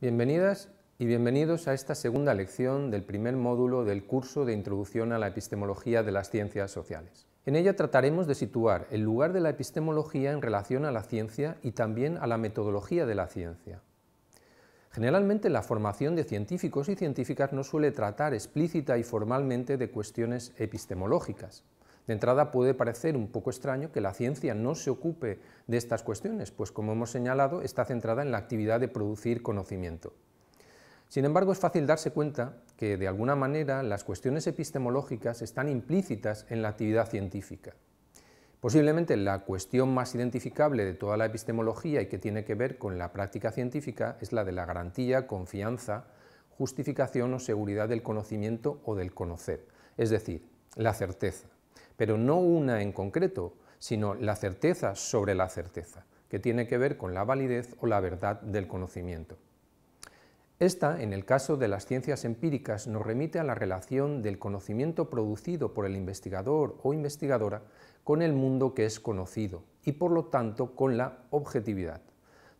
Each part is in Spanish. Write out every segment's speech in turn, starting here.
Bienvenidas y bienvenidos a esta segunda lección del primer módulo del curso de Introducción a la Epistemología de las Ciencias Sociales. En ella trataremos de situar el lugar de la epistemología en relación a la ciencia y también a la metodología de la ciencia. Generalmente la formación de científicos y científicas no suele tratar explícita y formalmente de cuestiones epistemológicas. De entrada puede parecer un poco extraño que la ciencia no se ocupe de estas cuestiones, pues como hemos señalado está centrada en la actividad de producir conocimiento. Sin embargo, es fácil darse cuenta que de alguna manera las cuestiones epistemológicas están implícitas en la actividad científica. Posiblemente la cuestión más identificable de toda la epistemología y que tiene que ver con la práctica científica es la de la garantía, confianza, justificación o seguridad del conocimiento o del conocer, es decir, la certeza pero no una en concreto, sino la certeza sobre la certeza, que tiene que ver con la validez o la verdad del conocimiento. Esta, en el caso de las ciencias empíricas, nos remite a la relación del conocimiento producido por el investigador o investigadora con el mundo que es conocido y, por lo tanto, con la objetividad.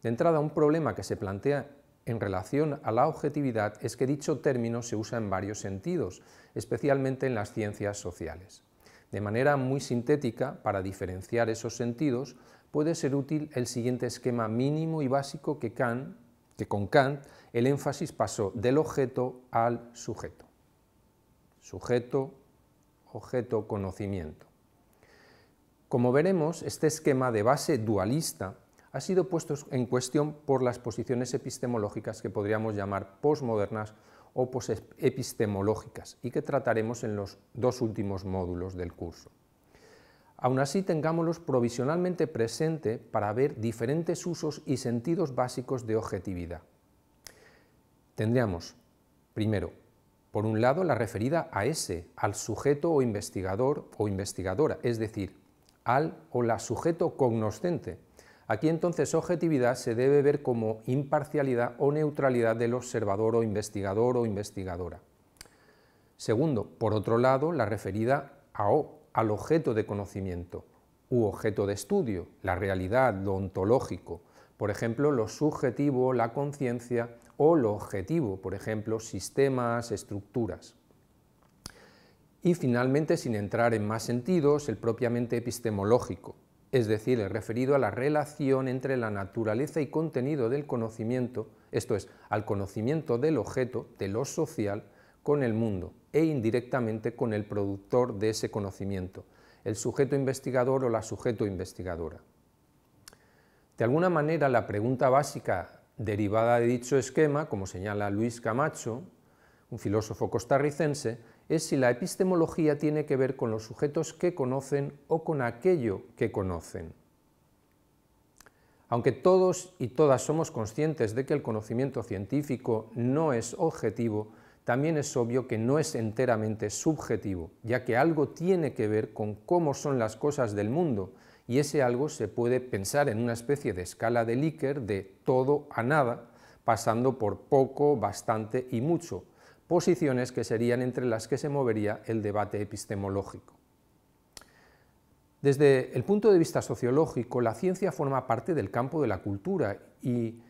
De entrada, un problema que se plantea en relación a la objetividad es que dicho término se usa en varios sentidos, especialmente en las ciencias sociales. De manera muy sintética, para diferenciar esos sentidos, puede ser útil el siguiente esquema mínimo y básico que, Kant, que con Kant el énfasis pasó del objeto al sujeto. Sujeto, objeto, conocimiento. Como veremos, este esquema de base dualista ha sido puesto en cuestión por las posiciones epistemológicas que podríamos llamar posmodernas o pues, epistemológicas y que trataremos en los dos últimos módulos del curso. Aún así, tengámoslos provisionalmente presente para ver diferentes usos y sentidos básicos de objetividad. Tendríamos, primero, por un lado, la referida a ese, al sujeto o investigador o investigadora, es decir, al o la sujeto cognoscente, Aquí entonces objetividad se debe ver como imparcialidad o neutralidad del observador o investigador o investigadora. Segundo, por otro lado, la referida a O, al objeto de conocimiento u objeto de estudio, la realidad, lo ontológico, por ejemplo, lo subjetivo, la conciencia o lo objetivo, por ejemplo, sistemas, estructuras. Y finalmente, sin entrar en más sentidos, el propiamente epistemológico, es decir, el referido a la relación entre la naturaleza y contenido del conocimiento, esto es, al conocimiento del objeto, de lo social, con el mundo e indirectamente con el productor de ese conocimiento, el sujeto investigador o la sujeto investigadora. De alguna manera, la pregunta básica derivada de dicho esquema, como señala Luis Camacho, un filósofo costarricense, es si la epistemología tiene que ver con los sujetos que conocen o con aquello que conocen. Aunque todos y todas somos conscientes de que el conocimiento científico no es objetivo, también es obvio que no es enteramente subjetivo, ya que algo tiene que ver con cómo son las cosas del mundo, y ese algo se puede pensar en una especie de escala de Likert de todo a nada, pasando por poco, bastante y mucho, posiciones que serían entre las que se movería el debate epistemológico. Desde el punto de vista sociológico, la ciencia forma parte del campo de la cultura y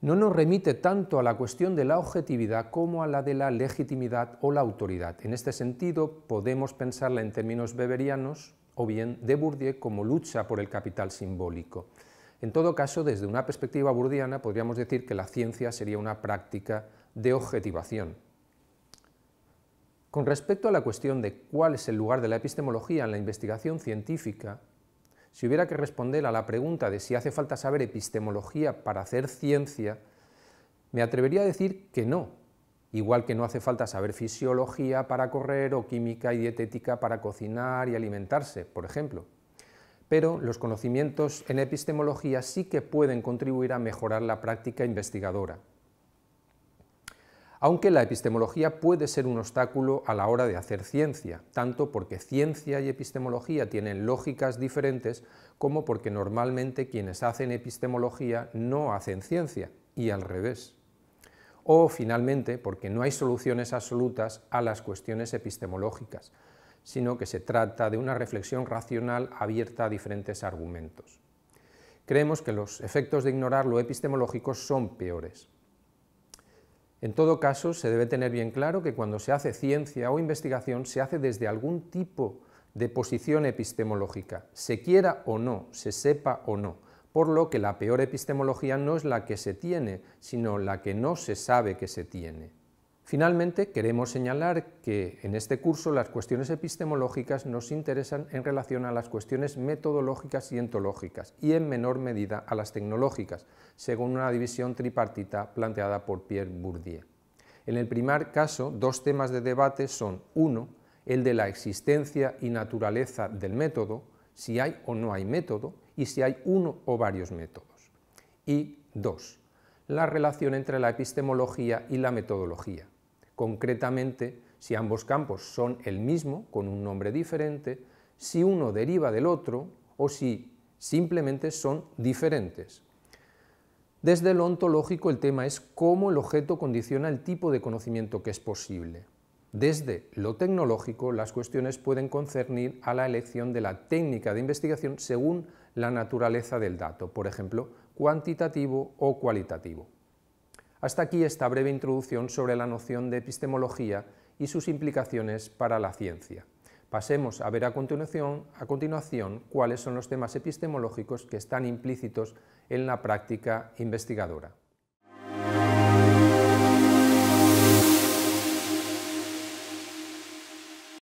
no nos remite tanto a la cuestión de la objetividad como a la de la legitimidad o la autoridad. En este sentido, podemos pensarla en términos beberianos o bien de Bourdieu como lucha por el capital simbólico. En todo caso, desde una perspectiva burdiana, podríamos decir que la ciencia sería una práctica de objetivación, con respecto a la cuestión de cuál es el lugar de la epistemología en la investigación científica, si hubiera que responder a la pregunta de si hace falta saber epistemología para hacer ciencia, me atrevería a decir que no, igual que no hace falta saber fisiología para correr o química y dietética para cocinar y alimentarse, por ejemplo. Pero los conocimientos en epistemología sí que pueden contribuir a mejorar la práctica investigadora aunque la epistemología puede ser un obstáculo a la hora de hacer ciencia, tanto porque ciencia y epistemología tienen lógicas diferentes como porque normalmente quienes hacen epistemología no hacen ciencia, y al revés. O finalmente, porque no hay soluciones absolutas a las cuestiones epistemológicas, sino que se trata de una reflexión racional abierta a diferentes argumentos. Creemos que los efectos de ignorar lo epistemológico son peores. En todo caso, se debe tener bien claro que cuando se hace ciencia o investigación, se hace desde algún tipo de posición epistemológica, se quiera o no, se sepa o no, por lo que la peor epistemología no es la que se tiene, sino la que no se sabe que se tiene. Finalmente, queremos señalar que en este curso las cuestiones epistemológicas nos interesan en relación a las cuestiones metodológicas y entológicas y en menor medida a las tecnológicas, según una división tripartita planteada por Pierre Bourdieu. En el primer caso, dos temas de debate son, uno, el de la existencia y naturaleza del método, si hay o no hay método, y si hay uno o varios métodos. Y dos, la relación entre la epistemología y la metodología, concretamente si ambos campos son el mismo, con un nombre diferente, si uno deriva del otro o si simplemente son diferentes. Desde lo ontológico el tema es cómo el objeto condiciona el tipo de conocimiento que es posible. Desde lo tecnológico las cuestiones pueden concernir a la elección de la técnica de investigación según la naturaleza del dato, por ejemplo, cuantitativo o cualitativo. Hasta aquí esta breve introducción sobre la noción de epistemología y sus implicaciones para la ciencia. Pasemos a ver a continuación, cuáles son los temas epistemológicos que están implícitos en la práctica investigadora.